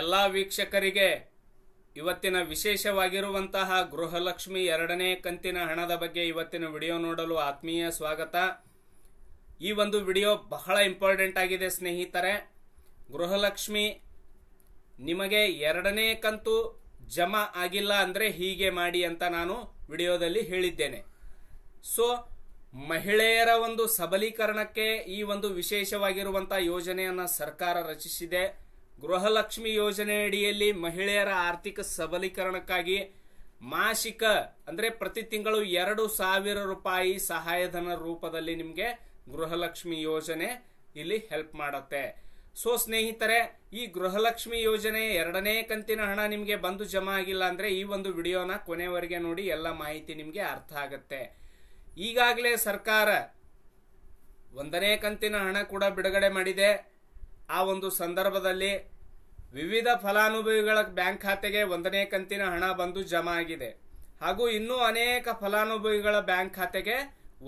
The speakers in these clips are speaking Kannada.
ಎಲ್ಲ ವೀಕ್ಷಕರಿಗೆ ಇವತ್ತಿನ ವಿಶೇಷವಾಗಿರುವಂತಹ ಗೃಹಲಕ್ಷ್ಮಿ ಎರಡನೇ ಕಂತಿನ ಹಣದ ಬಗ್ಗೆ ಇವತ್ತಿನ ವಿಡಿಯೋ ನೋಡಲು ಆತ್ಮೀಯ ಸ್ವಾಗತ ಈ ಒಂದು ವಿಡಿಯೋ ಬಹಳ ಇಂಪಾರ್ಟೆಂಟ್ ಆಗಿದೆ ಸ್ನೇಹಿತರೆ ಗೃಹಲಕ್ಷ್ಮಿ ನಿಮಗೆ ಎರಡನೇ ಕಂತು ಜಮಾ ಆಗಿಲ್ಲ ಅಂದರೆ ಹೀಗೆ ಮಾಡಿ ಅಂತ ನಾನು ವಿಡಿಯೋದಲ್ಲಿ ಹೇಳಿದ್ದೇನೆ ಸೊ ಮಹಿಳೆಯರ ಒಂದು ಸಬಲೀಕರಣಕ್ಕೆ ಈ ಒಂದು ವಿಶೇಷವಾಗಿರುವಂಥ ಯೋಜನೆಯನ್ನು ಸರ್ಕಾರ ರಚಿಸಿದೆ ಗೃಹಲಕ್ಷ್ಮಿ ಯೋಜನೆಯಡಿಯಲ್ಲಿ ಮಹಿಳೆಯರ ಆರ್ಥಿಕ ಸಬಲೀಕರಣಕ್ಕಾಗಿ ಮಾಸಿಕ ಅಂದರೆ ಪ್ರತಿ ತಿಂಗಳು ಎರಡು ಸಾವಿರ ರೂಪಾಯಿ ಸಹಾಯಧನ ರೂಪದಲ್ಲಿ ನಿಮಗೆ ಗೃಹಲಕ್ಷ್ಮಿ ಯೋಜನೆ ಇಲ್ಲಿ ಹೆಲ್ಪ್ ಮಾಡುತ್ತೆ ಸೊ ಸ್ನೇಹಿತರೆ ಈ ಗೃಹಲಕ್ಷ್ಮಿ ಯೋಜನೆ ಎರಡನೇ ಕಂತಿನ ಹಣ ನಿಮಗೆ ಬಂದು ಜಮಾ ಆಗಿಲ್ಲ ಅಂದರೆ ಈ ಒಂದು ವಿಡಿಯೋನ ಕೊನೆವರೆಗೆ ನೋಡಿ ಎಲ್ಲ ಮಾಹಿತಿ ನಿಮಗೆ ಅರ್ಥ ಆಗುತ್ತೆ ಈಗಾಗಲೇ ಸರ್ಕಾರ ಒಂದನೇ ಕಂತಿನ ಹಣ ಕೂಡ ಬಿಡುಗಡೆ ಮಾಡಿದೆ ಆ ಒಂದು ಸಂದರ್ಭದಲ್ಲಿ ವಿವಿಧ ಫಲಾನುಭವಿಗಳ ಬ್ಯಾಂಕ್ ಖಾತೆಗೆ ಒಂದನೇ ಕಂತಿನ ಹಣ ಬಂದು ಜಮಾ ಆಗಿದೆ ಹಾಗೂ ಇನ್ನೂ ಅನೇಕ ಫಲಾನುಭವಿಗಳ ಬ್ಯಾಂಕ್ ಖಾತೆಗೆ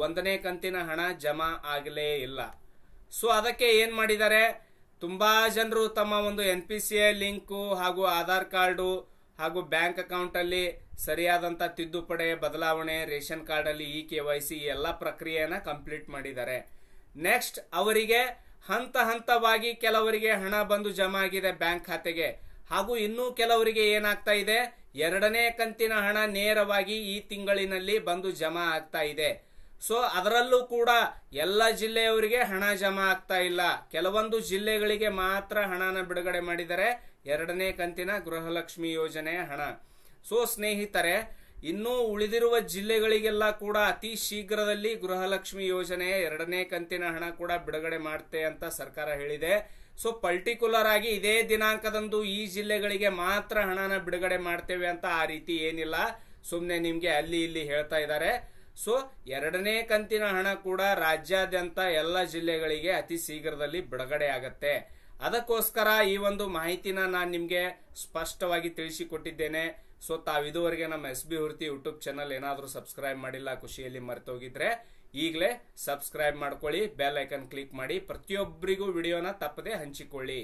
ಒಂದನೇ ಕಂತಿನ ಹಣ ಜಮಾ ಆಗಲೇ ಇಲ್ಲ ಸೊ ಅದಕ್ಕೆ ಏನು ಮಾಡಿದ್ದಾರೆ ತುಂಬ ಜನರು ತಮ್ಮ ಒಂದು N P C I link ಹಾಗೂ ಆಧಾರ್ ಕಾರ್ಡು ಹಾಗೂ ಬ್ಯಾಂಕ್ ಅಕೌಂಟಲ್ಲಿ ಸರಿಯಾದಂಥ ತಿದ್ದುಪಡಿ ಬದಲಾವಣೆ ರೇಷನ್ ಕಾರ್ಡಲ್ಲಿ ಇ ಕೆ ವೈ ಸಿ ಎಲ್ಲ ಪ್ರಕ್ರಿಯೆಯನ್ನು ಕಂಪ್ಲೀಟ್ ಮಾಡಿದ್ದಾರೆ ನೆಕ್ಸ್ಟ್ ಅವರಿಗೆ ಹಂತ ಹಂತವಾಗಿ ಕೆಲವರಿಗೆ ಹಣ ಬಂದು ಜಮಾ ಆಗಿದೆ ಬ್ಯಾಂಕ್ ಖಾತೆಗೆ ಹಾಗೂ ಇನ್ನೂ ಕೆಲವರಿಗೆ ಏನಾಗ್ತಾ ಇದೆ ಎರಡನೇ ಕಂತಿನ ಹಣ ನೇರವಾಗಿ ಈ ತಿಂಗಳಿನಲ್ಲಿ ಬಂದು ಜಮಾ ಆಗ್ತಾ ಇದೆ ಸೊ ಅದರಲ್ಲೂ ಕೂಡ ಎಲ್ಲ ಜಿಲ್ಲೆಯವರಿಗೆ ಹಣ ಜಮಾ ಆಗ್ತಾ ಇಲ್ಲ ಕೆಲವೊಂದು ಜಿಲ್ಲೆಗಳಿಗೆ ಮಾತ್ರ ಹಣನ ಬಿಡುಗಡೆ ಮಾಡಿದರೆ ಎರಡನೇ ಕಂತಿನ ಗೃಹಲಕ್ಷ್ಮಿ ಯೋಜನೆಯ ಹಣ ಸೊ ಸ್ನೇಹಿತರೆ ಇನ್ನೂ ಉಳಿದಿರುವ ಜಿಲ್ಲೆಗಳಿಗೆಲ್ಲ ಕೂಡ ಅತಿ ಶೀಘ್ರದಲ್ಲಿ ಗೃಹಲಕ್ಷ್ಮಿ ಯೋಜನೆ ಎರಡನೇ ಕಂತಿನ ಹಣ ಕೂಡ ಬಿಡುಗಡೆ ಮಾಡುತ್ತೆ ಅಂತ ಸರ್ಕಾರ ಹೇಳಿದೆ ಸೊ ಪರ್ಟಿಕ್ಯುಲರ್ ಆಗಿ ಇದೇ ದಿನಾಂಕದಂದು ಈ ಜಿಲ್ಲೆಗಳಿಗೆ ಮಾತ್ರ ಹಣನ ಬಿಡುಗಡೆ ಮಾಡ್ತೇವೆ ಅಂತ ಆ ರೀತಿ ಏನಿಲ್ಲ ಸುಮ್ಮನೆ ನಿಮಗೆ ಅಲ್ಲಿ ಇಲ್ಲಿ ಹೇಳ್ತಾ ಇದ್ದಾರೆ ಸೊ ಎರಡನೇ ಕಂತಿನ ಹಣ ಕೂಡ ರಾಜ್ಯಾದ್ಯಂತ ಎಲ್ಲ ಜಿಲ್ಲೆಗಳಿಗೆ ಅತಿ ಶೀಘ್ರದಲ್ಲಿ ಬಿಡುಗಡೆ ಆಗತ್ತೆ ಅದಕ್ಕೋಸ್ಕರ ಈ ಒಂದು ಮಾಹಿತಿನ ನಾನು ನಿಮಗೆ ಸ್ಪಷ್ಟವಾಗಿ ತಿಳಿಸಿಕೊಟ್ಟಿದ್ದೇನೆ ಸೊ ತಾವಿದುವರೆಗೆ ನಮ್ಮ S B Hurti YouTube channel ಏನಾದರೂ ಸಬ್ಸ್ಕ್ರೈಬ್ ಮಾಡಿಲ್ಲ ಖುಷಿಯಲ್ಲಿ ಮರೆತೋಗಿದ್ರೆ ಈಗಲೇ ಸಬ್ಸ್ಕ್ರೈಬ್ ಮಾಡ್ಕೊಳ್ಳಿ ಬೆಲ್ ಐಕನ್ ಕ್ಲಿಕ್ ಮಾಡಿ ಪ್ರತಿಯೊಬ್ಬರಿಗೂ ವಿಡಿಯೋನ ತಪ್ಪದೆ ಹಂಚಿಕೊಳ್ಳಿ